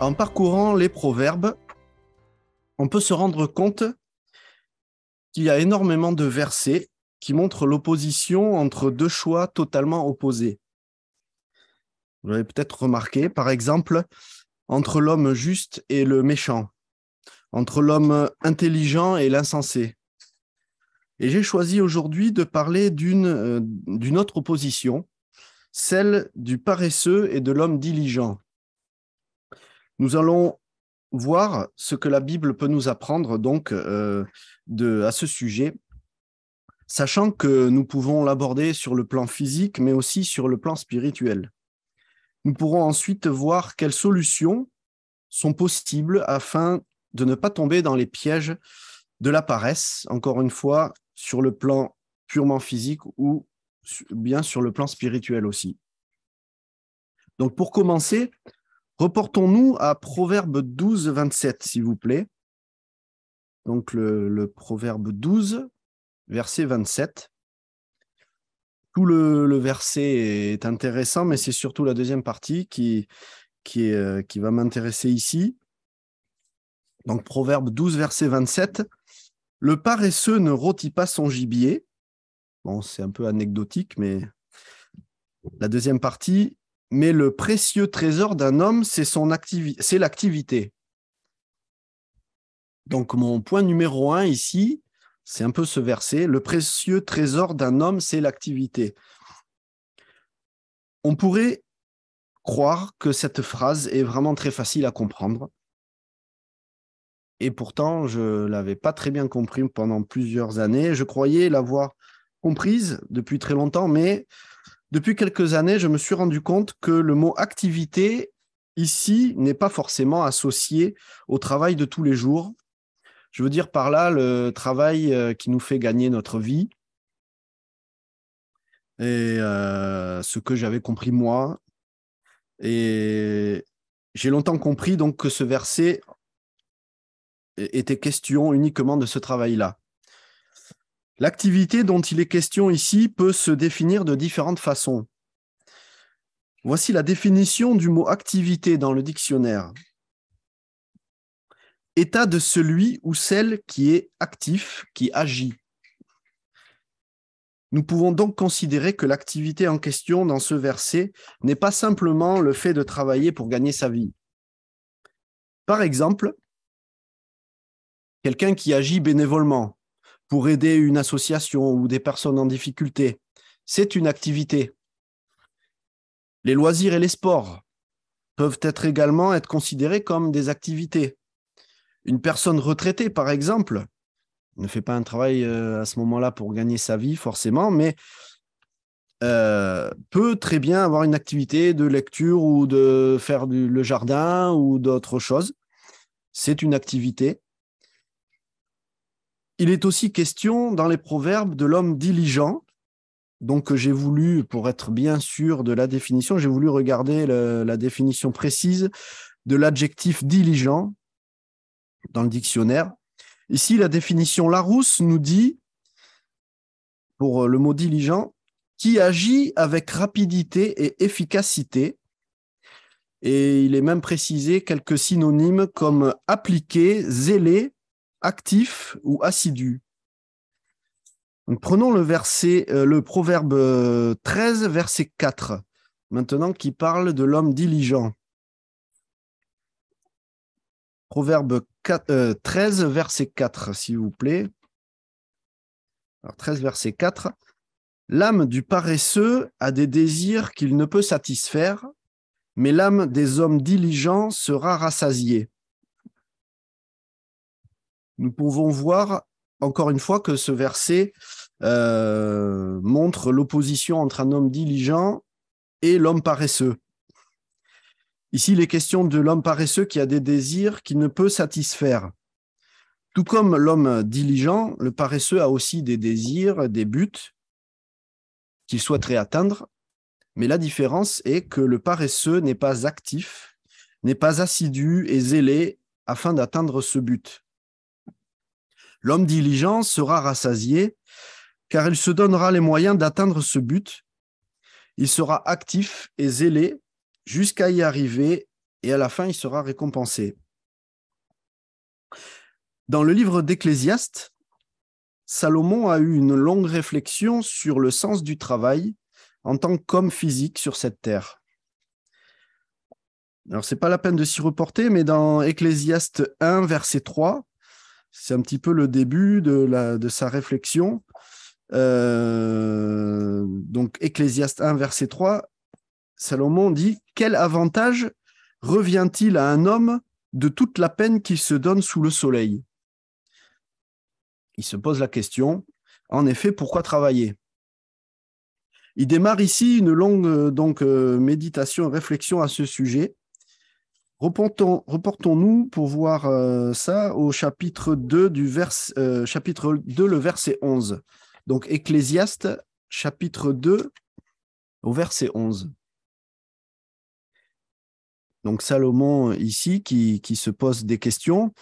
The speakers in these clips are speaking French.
En parcourant les proverbes, on peut se rendre compte qu'il y a énormément de versets qui montrent l'opposition entre deux choix totalement opposés. Vous l'avez peut-être remarqué, par exemple, entre l'homme juste et le méchant, entre l'homme intelligent et l'insensé. Et j'ai choisi aujourd'hui de parler d'une euh, autre opposition, celle du paresseux et de l'homme diligent. Nous allons voir ce que la Bible peut nous apprendre donc euh, à ce sujet, sachant que nous pouvons l'aborder sur le plan physique, mais aussi sur le plan spirituel. Nous pourrons ensuite voir quelles solutions sont possibles afin de ne pas tomber dans les pièges de la paresse, encore une fois, sur le plan purement physique ou bien sur le plan spirituel aussi. Donc pour commencer, Reportons-nous à Proverbe 12, 27, s'il vous plaît. Donc le, Proverbe 12, verset 27. Tout le, verset est intéressant, mais c'est surtout la deuxième partie qui, qui, euh, qui va m'intéresser ici. Donc Proverbe 12, verset 27. Le paresseux ne rôtit pas son gibier. Bon, c'est un peu anecdotique, mais la deuxième partie, mais le précieux trésor d'un homme, c'est son c'est l'activité. Donc mon point numéro un ici, c'est un peu ce verset, le précieux trésor d'un homme, c'est l'activité. On pourrait croire que cette phrase est vraiment très facile à comprendre. Et pourtant, je ne l'avais pas très bien compris pendant plusieurs années. Je croyais l'avoir comprise depuis très longtemps, mais depuis quelques années, je me suis rendu compte que le mot activité ici n'est pas forcément associé au travail de tous les jours. Je veux dire par là le travail euh, qui nous fait gagner notre vie. Et euh, ce que j'avais compris moi. Et j'ai longtemps compris donc que ce verset euh, était question uniquement de ce travail-là. L'activité dont il est question ici peut se définir de différentes façons. Voici la définition du mot activité dans le dictionnaire. État de celui ou celle qui est actif, qui agit. Nous pouvons donc considérer que l'activité en question dans ce verset n'est pas simplement le fait de travailler pour gagner sa vie. Par exemple, quelqu'un qui agit bénévolement, pour aider une association ou des personnes en difficulté. C'est une activité. Les loisirs et les sports peuvent être également être considérés comme des activités. Une personne retraitée, par exemple, ne fait pas un travail euh, à ce moment-là pour gagner sa vie, forcément, mais euh, peut très bien avoir une activité de lecture ou de faire du, le jardin ou d'autres choses. C'est une activité il est aussi question dans les proverbes de l'homme diligent. Donc euh, j'ai voulu, pour être bien sûr de la définition, j'ai voulu regarder la définition précise de l'adjectif diligent dans le dictionnaire. Ici, la définition Larousse nous dit, pour euh, le mot diligent, qui agit avec rapidité et efficacité. Et il est même précisé quelques synonymes comme appliqué, zélé, actif ou assidu. prenons le verset, euh, le proverbe 13, euh, verset 4, maintenant qui parle de l'homme diligent. Proverbe 13, euh, verset 4, s'il vous plaît. 13, verset 4. L'âme du paresseux a des désirs qu'il ne peut satisfaire, mais l'âme des hommes diligents sera rassasiée nous pouvons voir encore une fois que ce verset euh, montre l'opposition entre un homme diligent et l'homme paresseux. Ici, il est question de l'homme paresseux qui a des désirs qu'il ne peut satisfaire. Tout comme l'homme diligent, le paresseux a aussi des désirs, des buts qu'il souhaiterait atteindre, mais la différence est que le paresseux n'est pas actif, n'est pas assidu et zélé afin d'atteindre ce but. L'homme diligent sera rassasié car il se donnera les moyens d'atteindre ce but. Il sera actif et zélé jusqu'à y arriver et à la fin il sera récompensé. Dans le livre d'Ecclésiaste, Salomon a eu une longue réflexion sur le sens du travail en tant qu'homme physique sur cette terre. Alors, ce n'est pas la peine de s'y reporter, mais dans Ecclésiaste 1, verset 3, c'est un petit peu le début de, sa réflexion. Euh, donc Ecclésiaste 1, verset 3, Salomon dit, Quel avantage revient-il à un homme de toute la peine qu'il se donne sous le soleil Il se pose la question, en effet, pourquoi travailler Il démarre ici une longue donc, euh, méditation, réflexion à ce sujet. Reportons-nous pour voir euh, ça au chapitre 2, du euh, chapitre 2, le verset 11. Donc Ecclésiaste, chapitre 2, au verset 11. Donc Salomon ici qui, qui se pose des questions,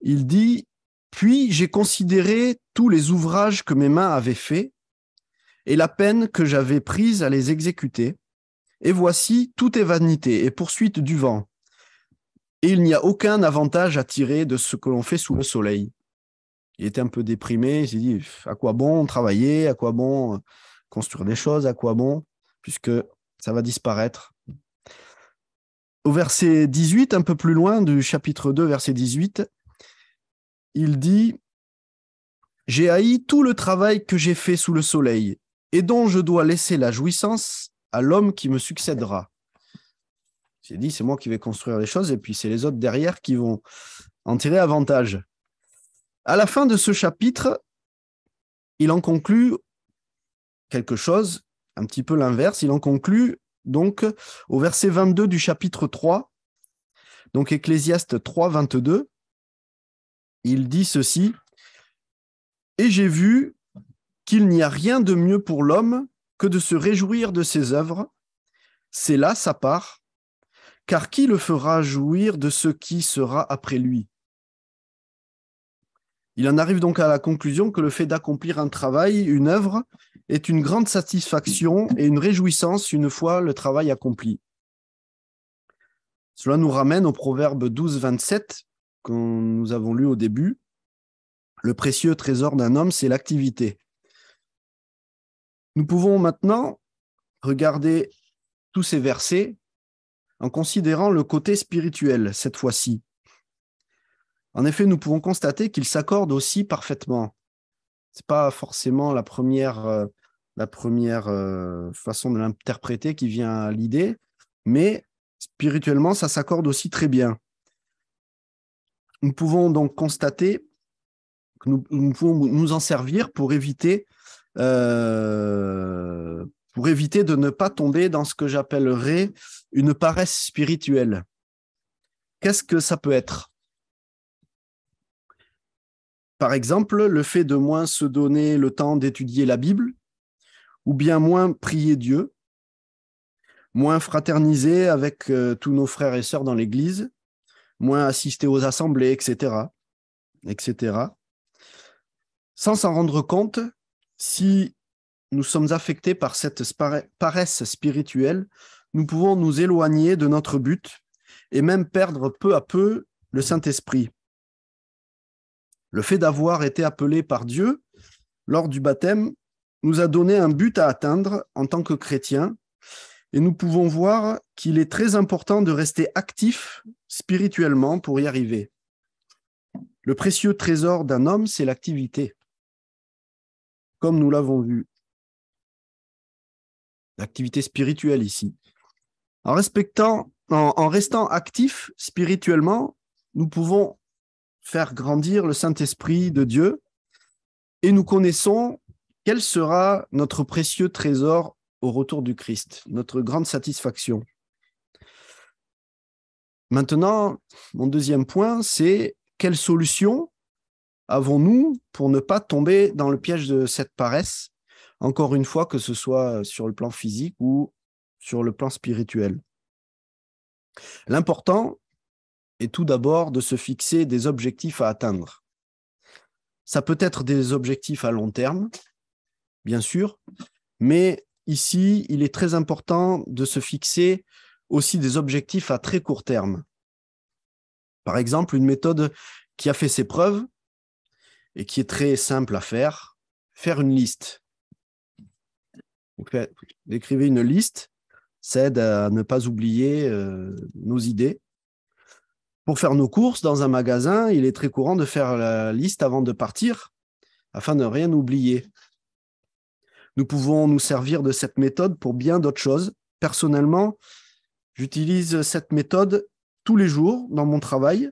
il dit, puis j'ai considéré tous les ouvrages que mes mains avaient faits et la peine que j'avais prise à les exécuter. Et voici, tout est vanité et poursuite du vent et il n'y a aucun avantage à tirer de ce que l'on fait sous le soleil. Il était un peu déprimé, il s'est dit à quoi bon travailler, à quoi bon euh, construire des choses, à quoi bon, puisque ça va disparaître. Au verset 18, un peu plus loin du chapitre 2, verset 18, il dit J'ai haï tout le travail que j'ai fait sous le soleil, et dont je dois laisser la jouissance à l'homme qui me succédera. Il dit, c'est moi qui vais construire les choses, et puis c'est les autres derrière qui vont en tirer avantage. À la fin de ce chapitre, il en conclut quelque chose, un petit peu l'inverse. Il en conclut donc au verset 22 du chapitre 3, donc Ecclésiaste 3, 22. Il dit ceci Et j'ai vu qu'il n'y a rien de mieux pour l'homme que de se réjouir de ses œuvres. C'est là sa part car qui le fera jouir de ce qui sera après lui Il en arrive donc à la conclusion que le fait d'accomplir un travail, une œuvre, est une grande satisfaction et une réjouissance une fois le travail accompli. Cela nous ramène au proverbe 12, 27 que nous avons lu au début. Le précieux trésor d'un homme, c'est l'activité. Nous pouvons maintenant regarder tous ces versets en considérant le côté spirituel cette fois-ci. En effet, nous pouvons constater qu'il s'accorde aussi parfaitement. Ce n'est pas forcément la première, euh, la première euh, façon de l'interpréter qui vient à l'idée, mais spirituellement, ça s'accorde aussi très bien. Nous pouvons donc constater que nous, pouvons nous en servir pour éviter euh, éviter de ne pas tomber dans ce que j'appellerais une paresse spirituelle. Qu'est-ce que ça peut être Par exemple, le fait de moins se donner le temps d'étudier la Bible, ou bien moins prier Dieu, moins fraterniser avec euh, tous nos frères et sœurs dans l'Église, moins assister aux assemblées, etc. etc. Sans s'en rendre compte, si nous sommes affectés par cette paresse spirituelle, nous pouvons nous éloigner de notre but et même perdre peu à peu le Saint-Esprit. Le fait d'avoir été appelé par Dieu lors du baptême nous a donné un but à atteindre en tant que chrétiens et nous pouvons voir qu'il est très important de rester actif spirituellement pour y arriver. Le précieux trésor d'un homme, c'est l'activité, comme nous l'avons vu l'activité spirituelle ici. En, respectant, en, restant actif spirituellement, nous pouvons faire grandir le Saint-Esprit de Dieu et nous connaissons quel sera notre précieux trésor au retour du Christ, notre grande satisfaction. Maintenant, mon deuxième point, c'est quelle solution avons-nous pour ne pas tomber dans le piège de cette paresse encore une fois, que ce soit euh, sur le plan physique ou sur le plan spirituel. L'important est tout d'abord de se fixer des objectifs à atteindre. Ça peut être des objectifs à long terme, bien sûr, mais ici, il est très important de se fixer aussi des objectifs à très court terme. Par exemple, une méthode qui a fait ses preuves et qui est très simple à faire, faire une liste. Donc, écrivez une liste, c'est à ne pas oublier euh, nos idées. Pour faire nos courses dans un magasin, il est très courant de faire la liste avant de partir afin de rien oublier. Nous pouvons nous servir de cette méthode pour bien d'autres choses. Personnellement, j'utilise cette méthode tous les jours dans mon travail,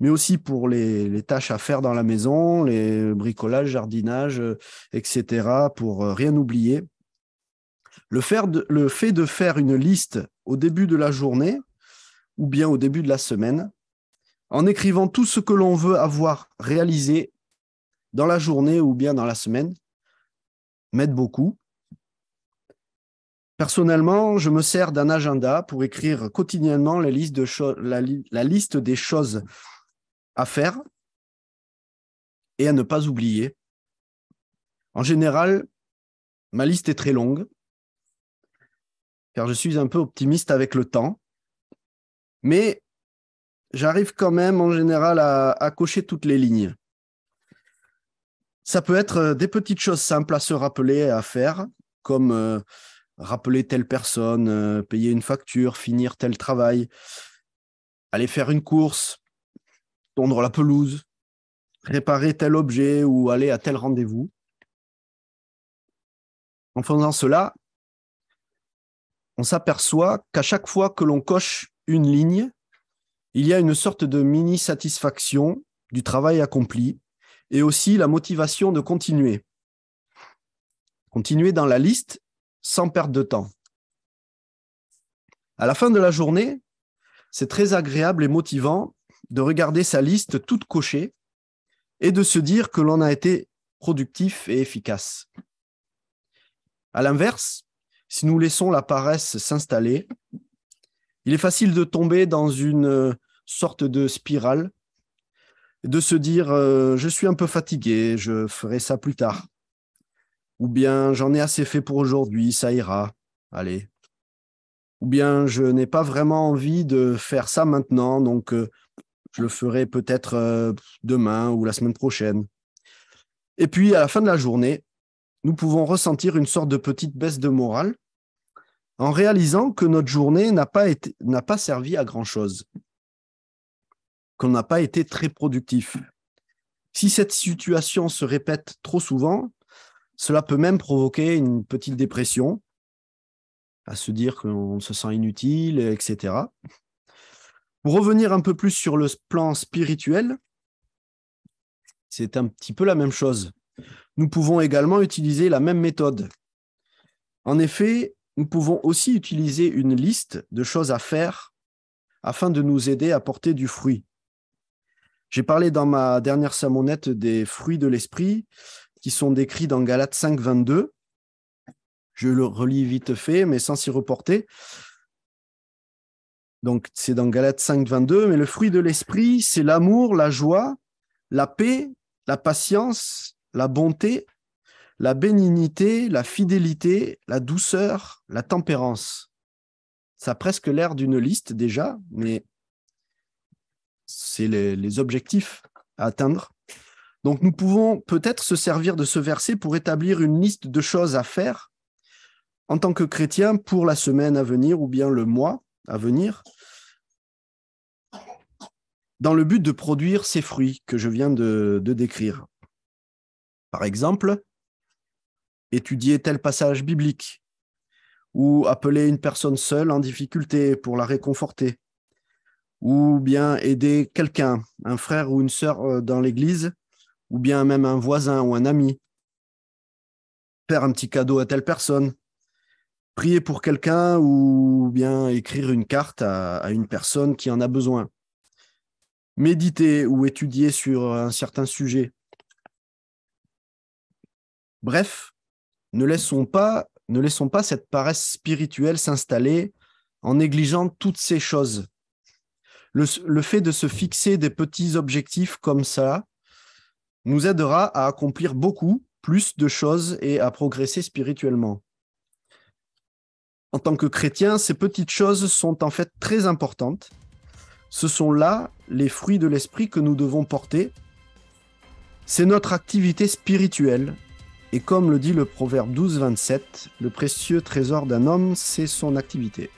mais aussi pour les, les tâches à faire dans la maison, les bricolages, jardinage, euh, etc., pour euh, rien oublier. Le, fait de faire une liste au début de la journée ou bien au début de la semaine, en écrivant tout ce que l'on veut avoir réalisé dans la journée ou bien dans la semaine, m'aide beaucoup. Personnellement, je me sers d'un agenda pour écrire quotidiennement la liste des choses à faire et à ne pas oublier. En général, ma liste est très longue car je suis un peu optimiste avec le temps. Mais j'arrive quand même en général à, cocher toutes les lignes. Ça peut être euh, des petites choses simples à se rappeler et à faire, comme euh, rappeler telle personne, euh, payer une facture, finir tel travail, aller faire une course, tondre la pelouse, réparer tel objet ou aller à tel rendez-vous. En faisant cela, on s'aperçoit qu'à chaque fois que l'on coche une ligne, il y a une sorte de mini-satisfaction du travail accompli et aussi la motivation de continuer. Continuer dans la liste sans perdre de temps. À la fin de la journée, c'est très agréable et motivant de regarder sa liste toute cochée et de se dire que l'on a été productif et efficace. À l'inverse, si nous laissons la paresse s'installer, il est facile de tomber dans une euh, sorte de spirale, de se dire euh, je suis un peu fatigué, je ferai ça plus tard. Ou bien j'en ai assez fait pour aujourd'hui, ça ira, allez. Ou bien je n'ai pas vraiment envie de faire ça maintenant, donc euh, je le ferai peut-être demain ou la semaine prochaine. Et puis à la fin de la journée, nous pouvons ressentir une sorte de petite baisse de morale en réalisant que notre journée n'a pas, servi à grand-chose, qu'on n'a pas été très productif. Si cette situation se répète trop souvent, cela peut même provoquer une petite dépression, à se dire qu'on se sent inutile, etc. Pour revenir un peu plus sur le plan spirituel, c'est un petit peu la même chose. Nous pouvons également utiliser la même méthode. En effet, nous pouvons aussi utiliser une liste de choses à faire afin de nous aider à porter du fruit. J'ai parlé dans ma dernière sermonnette des fruits de l'esprit qui sont décrits dans Galates 5, Je le relis vite fait, mais sans s'y reporter. Donc, c'est dans Galates 5, 22. Mais le fruit de l'esprit, c'est l'amour, la joie, la paix, la patience, la bonté, la bénignité, la fidélité, la douceur, la tempérance. Ça a presque l'air d'une liste déjà, mais c'est les, objectifs à atteindre. Donc nous pouvons peut-être se servir de ce verset pour établir une liste de choses à faire en tant que chrétien pour la semaine à venir ou bien le mois à venir, dans le but de produire ces fruits que je viens de décrire. Par exemple, étudier tel passage biblique ou appeler une personne seule en difficulté pour la réconforter ou bien aider quelqu'un, un frère ou une sœur euh, dans l'église ou bien même un voisin ou un ami. Faire un petit cadeau à telle personne, prier pour quelqu'un ou bien écrire une carte à, à, une personne qui en a besoin. Méditer ou étudier sur un certain sujet, Bref, ne laissons pas, ne laissons pas cette paresse spirituelle s'installer en négligeant toutes ces choses. Le, le, fait de se fixer des petits objectifs comme ça nous aidera à accomplir beaucoup plus de choses et à progresser spirituellement. En tant que chrétien, ces petites choses sont en fait très importantes. Ce sont là les fruits de l'esprit que nous devons porter. C'est notre activité spirituelle et comme le dit le proverbe 12-27, le précieux trésor d'un homme, c'est son activité.